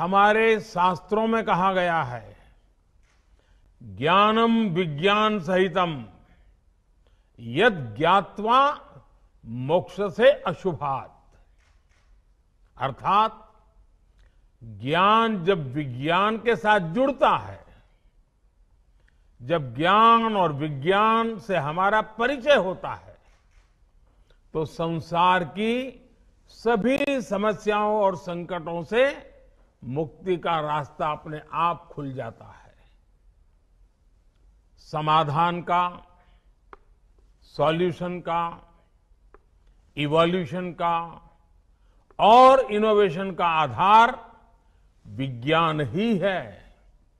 हमारे शास्त्रों में कहा गया है ज्ञानम विज्ञान सहितम यद ज्ञातवा मोक्ष से अशुभात अर्थात ज्ञान जब विज्ञान के साथ जुड़ता है जब ज्ञान और विज्ञान से हमारा परिचय होता है तो संसार की सभी समस्याओं और संकटों से मुक्ति का रास्ता अपने आप खुल जाता है समाधान का सॉल्यूशन का इवोल्यूशन का और इनोवेशन का आधार विज्ञान ही है